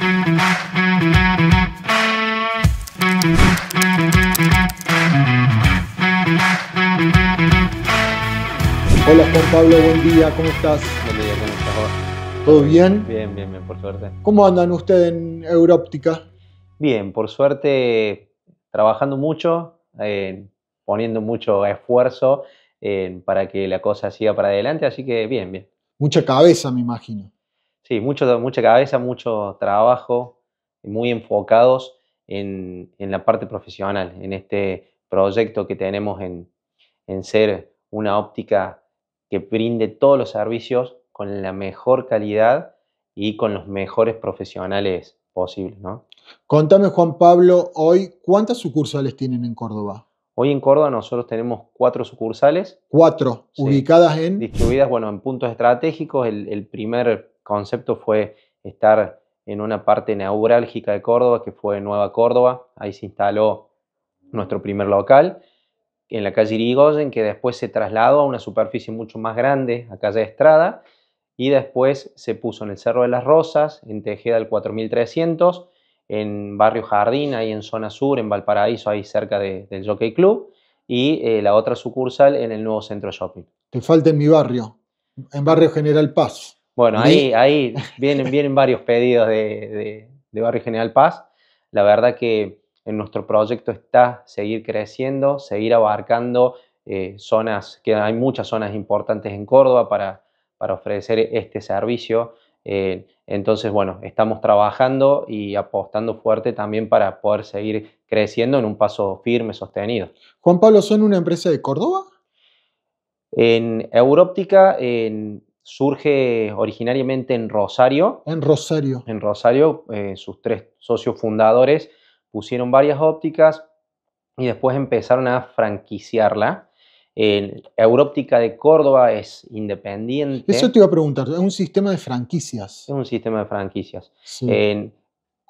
Hola Juan Pablo, buen día, ¿cómo estás? Buen día, ¿cómo estás? ¿Todo bien? Bien, bien, bien, por suerte. ¿Cómo andan ustedes en Euroóptica? Bien, por suerte, trabajando mucho, eh, poniendo mucho esfuerzo eh, para que la cosa siga para adelante, así que bien, bien. Mucha cabeza, me imagino. Sí, mucho, mucha cabeza, mucho trabajo, muy enfocados en, la parte profesional, en este proyecto que tenemos en, ser una óptica que brinde todos los servicios con la mejor calidad y con los mejores profesionales posibles. ¿no? Contame, Juan Pablo, hoy, ¿cuántas sucursales tienen en Córdoba? Hoy en Córdoba nosotros tenemos cuatro sucursales. Cuatro, ubicadas en... Distribuidas, bueno, en puntos estratégicos. el primer concepto fue estar en una parte neurálgica de Córdoba, que fue Nueva Córdoba. Ahí se instaló nuestro primer local, en la calle Irigoyen, que después se trasladó a una superficie mucho más grande, a calle Estrada, y después se puso en el Cerro de las Rosas, en Tejeda del 4300, en Barrio Jardín, ahí en zona sur, en Valparaíso, ahí cerca del Jockey Club, y eh, la otra sucursal en el nuevo centro shopping. Te falta en mi barrio, en Barrio General Paz. Bueno, ahí, vienen, varios pedidos de, Barrio General Paz. La verdad que en nuestro proyecto está seguir creciendo, seguir abarcando eh, zonas, que hay muchas zonas importantes en Córdoba para, ofrecer este servicio. Eh, entonces, bueno, estamos trabajando y apostando fuerte también para poder seguir creciendo en un paso firme, sostenido. Juan Pablo, ¿son una empresa de Córdoba? En Európtica, en surge originariamente en Rosario. En Rosario. En Rosario, eh, sus tres socios fundadores pusieron varias ópticas y después empezaron a franquiciarla. en Európtica de Córdoba es independiente. Eso te iba a preguntar, es un sistema de franquicias. Es un sistema de franquicias.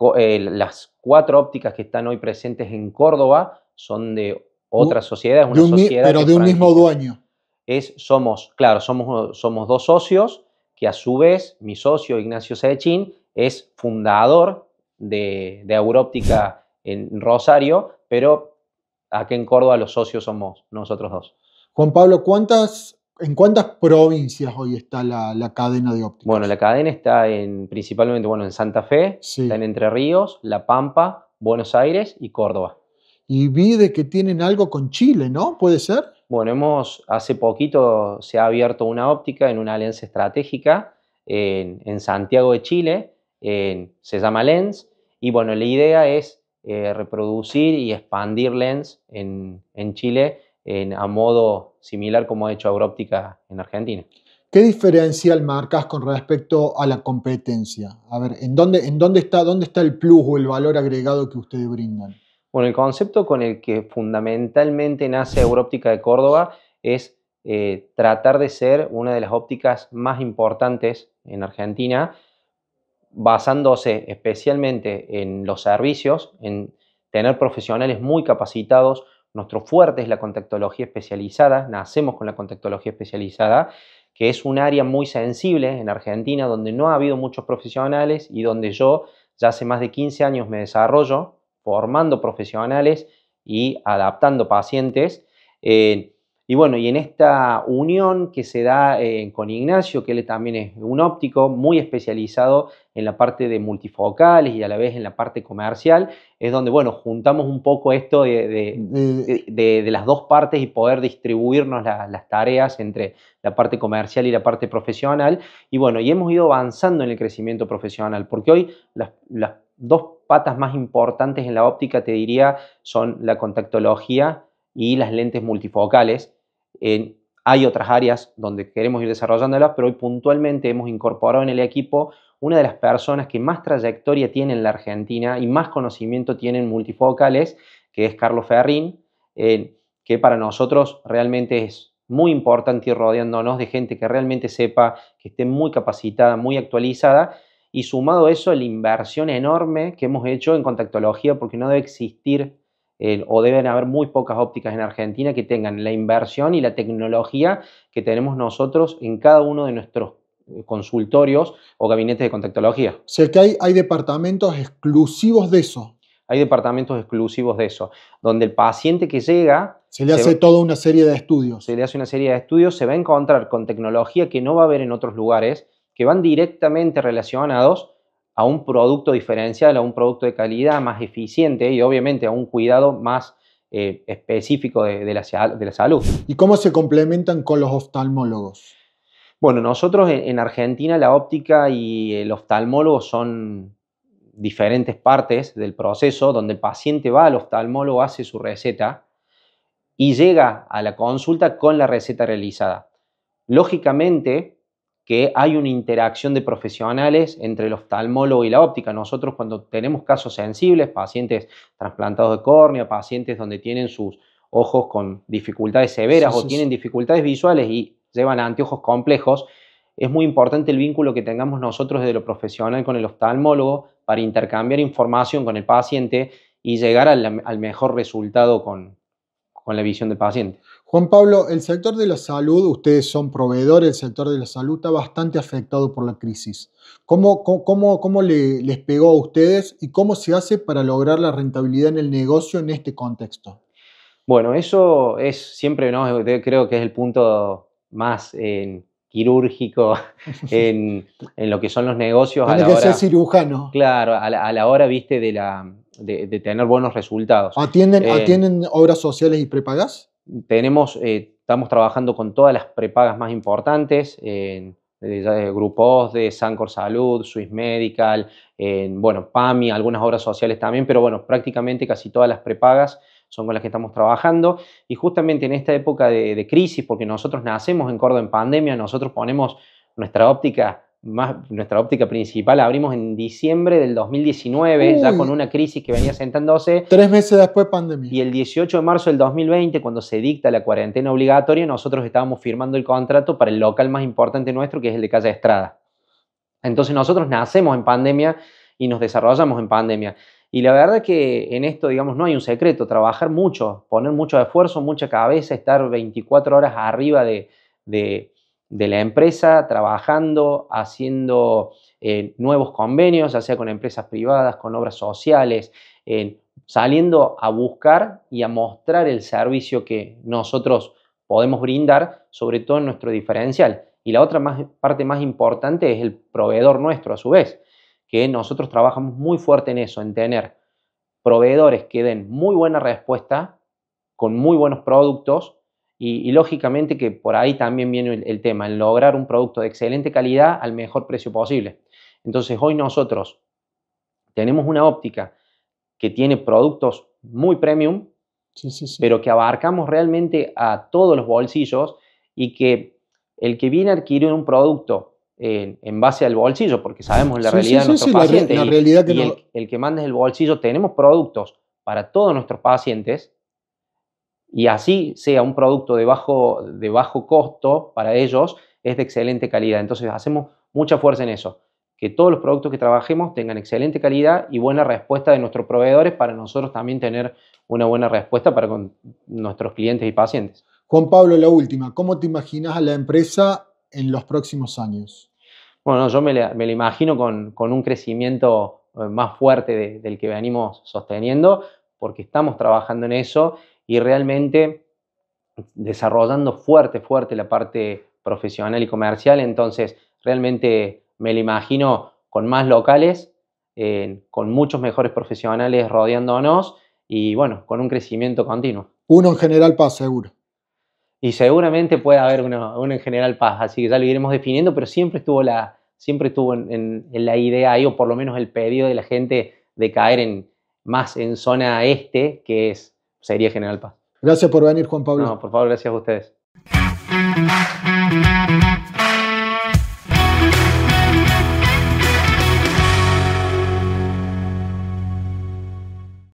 las cuatro ópticas que están hoy presentes en Córdoba son de otra sociedad, una Pero de un mismo dueño es somos, claro, somos, somos dos socios, que a su vez mi socio Ignacio Sechín es fundador de, de Auróptica en Rosario, pero aquí en Córdoba los socios somos nosotros dos. Juan Pablo, ¿cuántas, ¿en cuántas provincias hoy está la, cadena de óptica? Bueno, la cadena está en, principalmente bueno, en Santa Fe, está en Entre Ríos, La Pampa, Buenos Aires y Córdoba. Y vi de que tienen algo con Chile, ¿no? ¿Puede ser? Bueno, hemos, hace poquito se ha abierto una óptica en una lens estratégica en, Santiago de Chile, se llama Lens, y bueno, la idea es eh, reproducir y expandir Lens en, Chile en, a modo similar como ha hecho Agroóptica en Argentina. ¿Qué diferencial marcas con respecto a la competencia? A ver, ¿en dónde, en dónde, está, dónde está el plus o el valor agregado que ustedes brindan? Bueno, el concepto con el que fundamentalmente nace Euroóptica de Córdoba es eh, tratar de ser una de las ópticas más importantes en Argentina, basándose especialmente en los servicios, en tener profesionales muy capacitados. Nuestro fuerte es la contactología especializada, nacemos con la contactología especializada, que es un área muy sensible en Argentina donde no ha habido muchos profesionales y donde yo ya hace más de 15 años me desarrollo formando profesionales y adaptando pacientes. Eh, y bueno, y en esta unión que se da eh, con Ignacio, que él también es un óptico muy especializado en la parte de multifocales y a la vez en la parte comercial, es donde, bueno, juntamos un poco esto de, las dos partes y poder distribuirnos las tareas entre la parte comercial y la parte profesional. Y bueno, y hemos ido avanzando en el crecimiento profesional, porque hoy las dos patas más importantes en la óptica, te diría, son la contactología y las lentes multifocales. hay otras áreas donde queremos ir desarrollándolas, pero hoy puntualmente hemos incorporado en el equipo una de las personas que más trayectoria tiene en la Argentina y más conocimiento tiene en multifocales, que es Carlos Ferrín, que para nosotros realmente es muy importante ir rodeándonos de gente que realmente sepa, que esté muy capacitada, muy actualizada y sumado a eso, la inversión enorme que hemos hecho en contactología, porque no debe existir eh, o deben haber muy pocas ópticas en Argentina que tengan la inversión y la tecnología que tenemos nosotros en cada uno de nuestros eh, consultorios o gabinetes de contactología. O sea que hay, hay departamentos exclusivos de eso. Hay departamentos exclusivos de eso, donde el paciente que llega... Se le hace toda una serie de estudios. Se le hace una serie de estudios, se va a encontrar con tecnología que no va a haber en otros lugares, que van directamente relacionados a un producto diferencial, a un producto de calidad más eficiente y obviamente a un cuidado más eh, específico de, la, salud. ¿Y cómo se complementan con los oftalmólogos? Bueno, nosotros en Argentina la óptica y el oftalmólogo son diferentes partes del proceso donde el paciente va al oftalmólogo, hace su receta y llega a la consulta con la receta realizada. Lógicamente, que hay una interacción de profesionales entre el oftalmólogo y la óptica. Nosotros cuando tenemos casos sensibles, pacientes trasplantados de córnea, pacientes donde tienen sus ojos con dificultades severas o tienen dificultades visuales y llevan anteojos complejos, es muy importante el vínculo que tengamos nosotros desde lo profesional con el oftalmólogo para intercambiar información con el paciente y llegar al, mejor resultado con, con la visión del paciente. Juan Pablo, el sector de la salud, ustedes son proveedores, el sector de la salud está bastante afectado por la crisis. ¿Cómo, les pegó a ustedes y cómo se hace para lograr la rentabilidad en el negocio en este contexto? Bueno, eso es siempre, ¿no? creo que es el punto más eh, quirúrgico en, lo que son los negocios. Tiene que ser cirujano. Claro, a la, hora, viste, de, la, de, tener buenos resultados. ¿Atienden, eh, ¿Atienden obras sociales y prepagas? Tenemos, eh, estamos trabajando con todas las prepagas más importantes, en grupos de Sancor Salud, Swiss Medical, bueno, PAMI, algunas obras sociales también, pero bueno, prácticamente casi todas las prepagas son con las que estamos trabajando. Y justamente en esta época de, de crisis, porque nosotros nacemos en Córdoba en pandemia, nosotros ponemos nuestra óptica nuestra óptica principal, abrimos en diciembre del 2019, ya con una crisis que venía sentándose. Tres meses después pandemia. Y el 18 de marzo del 2020, cuando se dicta la cuarentena obligatoria, nosotros estábamos firmando el contrato para el local más importante nuestro, que es el de Calle Estrada. Entonces nosotros nacemos en pandemia y nos desarrollamos en pandemia. Y la verdad que en esto, digamos, no hay un secreto, trabajar mucho, poner mucho esfuerzo, mucha cabeza, estar 24 horas arriba de de la empresa, trabajando, haciendo eh, nuevos convenios, ya sea con empresas privadas, con obras sociales, eh, saliendo a buscar y a mostrar el servicio que nosotros podemos brindar, sobre todo en nuestro diferencial. Y la otra parte más importante es el proveedor nuestro, a su vez, que nosotros trabajamos muy fuerte en eso, en tener proveedores que den muy buena respuesta, con muy buenos productos y, lógicamente que por ahí también viene el, tema, en lograr un producto de excelente calidad al mejor precio posible. Entonces hoy nosotros tenemos una óptica que tiene productos muy premium, pero que abarcamos realmente a todos los bolsillos y que el que viene a adquirir un producto eh, en, base al bolsillo, porque sabemos la realidad de nuestros pacientes, y el, el que manda es el bolsillo, tenemos productos para todos nuestros pacientes y así sea un producto de bajo, de bajo costo para ellos, es de excelente calidad. Entonces hacemos mucha fuerza en eso, que todos los productos que trabajemos tengan excelente calidad y buena respuesta de nuestros proveedores para nosotros también tener una buena respuesta para nuestros clientes y pacientes. Juan Pablo, la última, ¿cómo te imaginas a la empresa en los próximos años? Bueno, yo me la, imagino con, un crecimiento eh, más fuerte del que venimos sosteniendo, porque estamos trabajando en eso y realmente desarrollando fuerte, fuerte la parte profesional y comercial. Entonces, realmente me lo imagino con más locales, eh, con muchos mejores profesionales rodeándonos y bueno, con un crecimiento continuo. Uno en General Paz, seguro. Y seguramente puede haber uno, en General Paz, así que ya lo iremos definiendo, pero siempre estuvo la, siempre estuvo en, la idea ahí, o por lo menos el pedido de la gente de caer en, más en zona este, que es sería General Paz. Gracias por venir, Juan Pablo. No, por favor, gracias a ustedes.